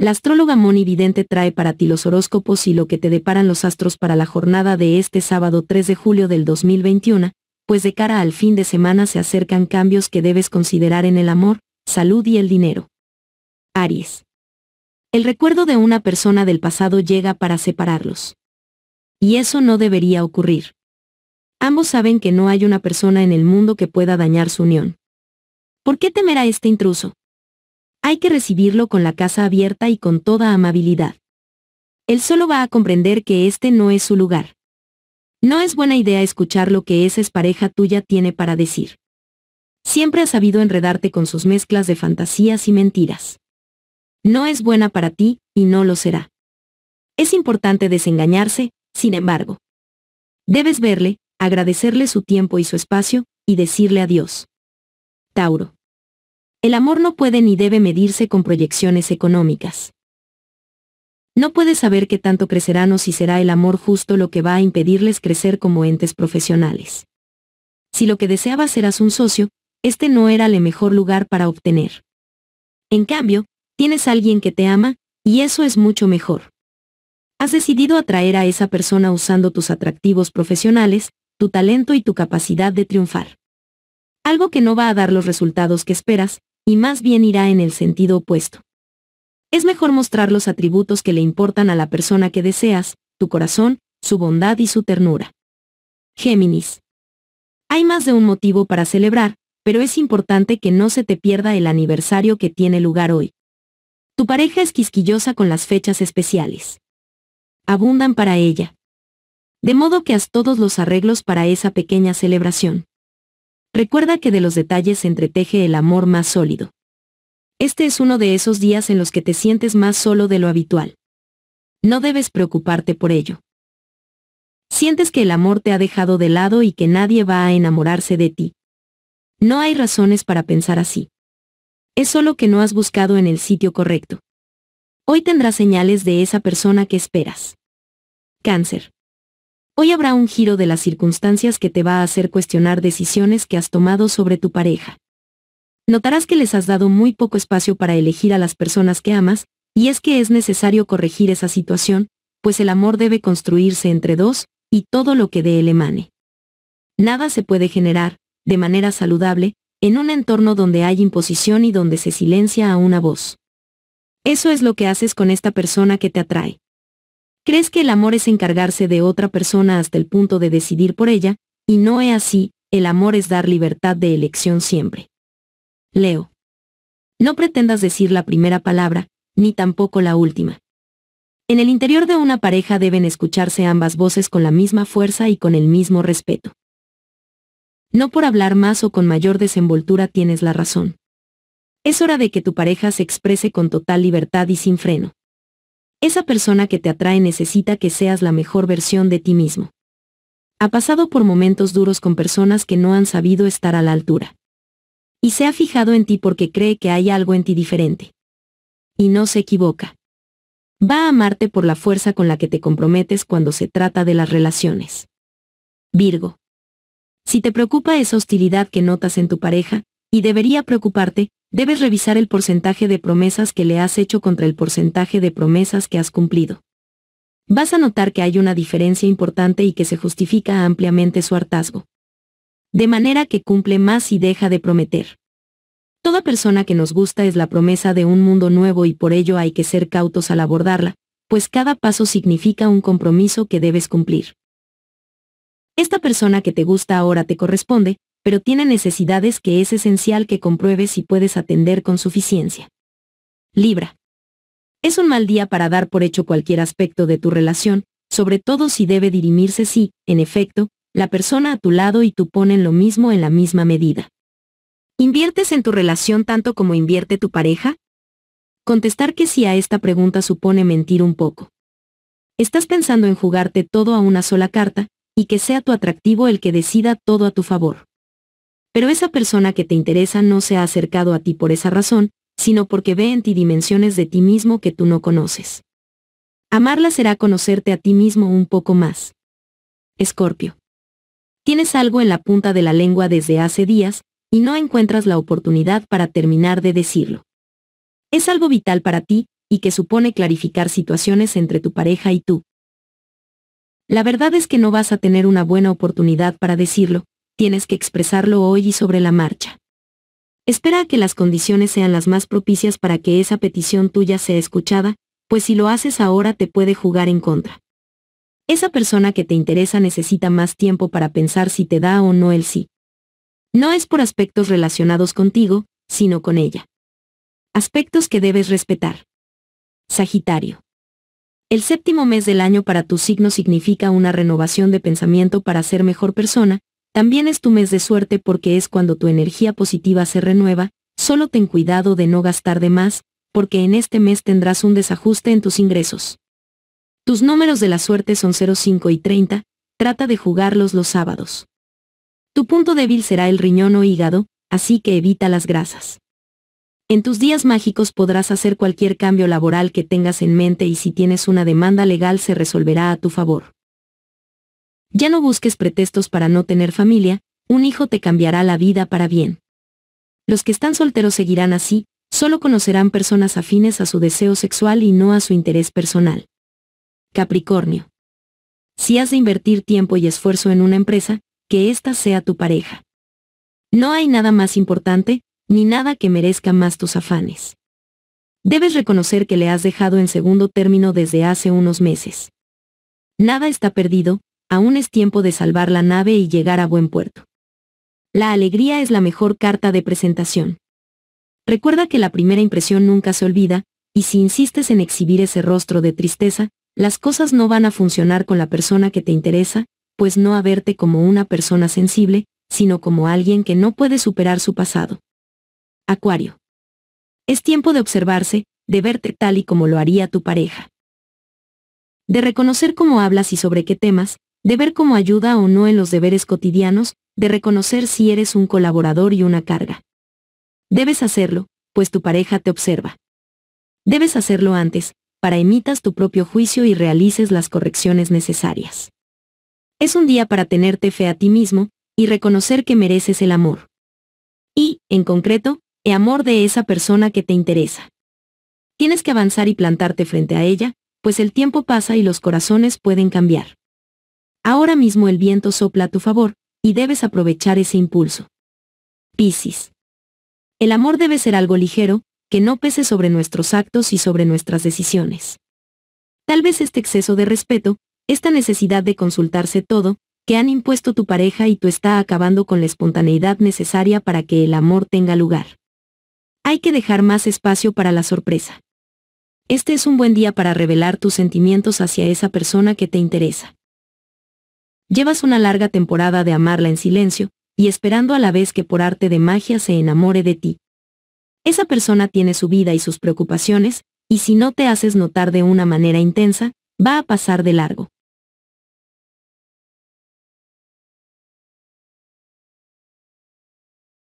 La astróloga Moni trae para ti los horóscopos y lo que te deparan los astros para la jornada de este sábado 3 de julio del 2021, pues de cara al fin de semana se acercan cambios que debes considerar en el amor, salud y el dinero. Aries. El recuerdo de una persona del pasado llega para separarlos. Y eso no debería ocurrir. Ambos saben que no hay una persona en el mundo que pueda dañar su unión. ¿Por qué temer a este intruso? hay que recibirlo con la casa abierta y con toda amabilidad. Él solo va a comprender que este no es su lugar. No es buena idea escuchar lo que esa es pareja tuya tiene para decir. Siempre ha sabido enredarte con sus mezclas de fantasías y mentiras. No es buena para ti, y no lo será. Es importante desengañarse, sin embargo. Debes verle, agradecerle su tiempo y su espacio, y decirle adiós. Tauro. El amor no puede ni debe medirse con proyecciones económicas. No puedes saber qué tanto crecerán o si será el amor justo lo que va a impedirles crecer como entes profesionales. Si lo que deseabas eras un socio, este no era el mejor lugar para obtener. En cambio, tienes a alguien que te ama, y eso es mucho mejor. Has decidido atraer a esa persona usando tus atractivos profesionales, tu talento y tu capacidad de triunfar. Algo que no va a dar los resultados que esperas, y más bien irá en el sentido opuesto. Es mejor mostrar los atributos que le importan a la persona que deseas, tu corazón, su bondad y su ternura. Géminis. Hay más de un motivo para celebrar, pero es importante que no se te pierda el aniversario que tiene lugar hoy. Tu pareja es quisquillosa con las fechas especiales. Abundan para ella. De modo que haz todos los arreglos para esa pequeña celebración. Recuerda que de los detalles se entreteje el amor más sólido. Este es uno de esos días en los que te sientes más solo de lo habitual. No debes preocuparte por ello. Sientes que el amor te ha dejado de lado y que nadie va a enamorarse de ti. No hay razones para pensar así. Es solo que no has buscado en el sitio correcto. Hoy tendrás señales de esa persona que esperas. Cáncer. Hoy habrá un giro de las circunstancias que te va a hacer cuestionar decisiones que has tomado sobre tu pareja. Notarás que les has dado muy poco espacio para elegir a las personas que amas, y es que es necesario corregir esa situación, pues el amor debe construirse entre dos, y todo lo que de él emane. Nada se puede generar, de manera saludable, en un entorno donde hay imposición y donde se silencia a una voz. Eso es lo que haces con esta persona que te atrae. Crees que el amor es encargarse de otra persona hasta el punto de decidir por ella, y no es así, el amor es dar libertad de elección siempre. Leo. No pretendas decir la primera palabra, ni tampoco la última. En el interior de una pareja deben escucharse ambas voces con la misma fuerza y con el mismo respeto. No por hablar más o con mayor desenvoltura tienes la razón. Es hora de que tu pareja se exprese con total libertad y sin freno. Esa persona que te atrae necesita que seas la mejor versión de ti mismo. Ha pasado por momentos duros con personas que no han sabido estar a la altura. Y se ha fijado en ti porque cree que hay algo en ti diferente. Y no se equivoca. Va a amarte por la fuerza con la que te comprometes cuando se trata de las relaciones. Virgo. Si te preocupa esa hostilidad que notas en tu pareja, y debería preocuparte, Debes revisar el porcentaje de promesas que le has hecho contra el porcentaje de promesas que has cumplido. Vas a notar que hay una diferencia importante y que se justifica ampliamente su hartazgo. De manera que cumple más y deja de prometer. Toda persona que nos gusta es la promesa de un mundo nuevo y por ello hay que ser cautos al abordarla, pues cada paso significa un compromiso que debes cumplir. Esta persona que te gusta ahora te corresponde, pero tiene necesidades que es esencial que compruebes si puedes atender con suficiencia. Libra. Es un mal día para dar por hecho cualquier aspecto de tu relación, sobre todo si debe dirimirse si, en efecto, la persona a tu lado y tú ponen lo mismo en la misma medida. ¿Inviertes en tu relación tanto como invierte tu pareja? Contestar que sí a esta pregunta supone mentir un poco. Estás pensando en jugarte todo a una sola carta, y que sea tu atractivo el que decida todo a tu favor pero esa persona que te interesa no se ha acercado a ti por esa razón, sino porque ve en ti dimensiones de ti mismo que tú no conoces. Amarla será conocerte a ti mismo un poco más. Escorpio. Tienes algo en la punta de la lengua desde hace días, y no encuentras la oportunidad para terminar de decirlo. Es algo vital para ti, y que supone clarificar situaciones entre tu pareja y tú. La verdad es que no vas a tener una buena oportunidad para decirlo, tienes que expresarlo hoy y sobre la marcha. Espera a que las condiciones sean las más propicias para que esa petición tuya sea escuchada, pues si lo haces ahora te puede jugar en contra. Esa persona que te interesa necesita más tiempo para pensar si te da o no el sí. No es por aspectos relacionados contigo, sino con ella. Aspectos que debes respetar. Sagitario. El séptimo mes del año para tu signo significa una renovación de pensamiento para ser mejor persona, también es tu mes de suerte porque es cuando tu energía positiva se renueva, solo ten cuidado de no gastar de más, porque en este mes tendrás un desajuste en tus ingresos. Tus números de la suerte son 05 y 30, trata de jugarlos los sábados. Tu punto débil será el riñón o hígado, así que evita las grasas. En tus días mágicos podrás hacer cualquier cambio laboral que tengas en mente y si tienes una demanda legal se resolverá a tu favor. Ya no busques pretextos para no tener familia, un hijo te cambiará la vida para bien. Los que están solteros seguirán así, solo conocerán personas afines a su deseo sexual y no a su interés personal. Capricornio. Si has de invertir tiempo y esfuerzo en una empresa, que ésta sea tu pareja. No hay nada más importante, ni nada que merezca más tus afanes. Debes reconocer que le has dejado en segundo término desde hace unos meses. Nada está perdido, aún es tiempo de salvar la nave y llegar a buen puerto. La alegría es la mejor carta de presentación. Recuerda que la primera impresión nunca se olvida, y si insistes en exhibir ese rostro de tristeza, las cosas no van a funcionar con la persona que te interesa, pues no a verte como una persona sensible, sino como alguien que no puede superar su pasado. Acuario. Es tiempo de observarse, de verte tal y como lo haría tu pareja. De reconocer cómo hablas y sobre qué temas, de ver cómo ayuda o no en los deberes cotidianos, de reconocer si eres un colaborador y una carga. Debes hacerlo, pues tu pareja te observa. Debes hacerlo antes, para imitas tu propio juicio y realices las correcciones necesarias. Es un día para tenerte fe a ti mismo y reconocer que mereces el amor. Y, en concreto, el amor de esa persona que te interesa. Tienes que avanzar y plantarte frente a ella, pues el tiempo pasa y los corazones pueden cambiar. Ahora mismo el viento sopla a tu favor, y debes aprovechar ese impulso. Piscis. El amor debe ser algo ligero, que no pese sobre nuestros actos y sobre nuestras decisiones. Tal vez este exceso de respeto, esta necesidad de consultarse todo, que han impuesto tu pareja y tú está acabando con la espontaneidad necesaria para que el amor tenga lugar. Hay que dejar más espacio para la sorpresa. Este es un buen día para revelar tus sentimientos hacia esa persona que te interesa. Llevas una larga temporada de amarla en silencio, y esperando a la vez que por arte de magia se enamore de ti. Esa persona tiene su vida y sus preocupaciones, y si no te haces notar de una manera intensa, va a pasar de largo.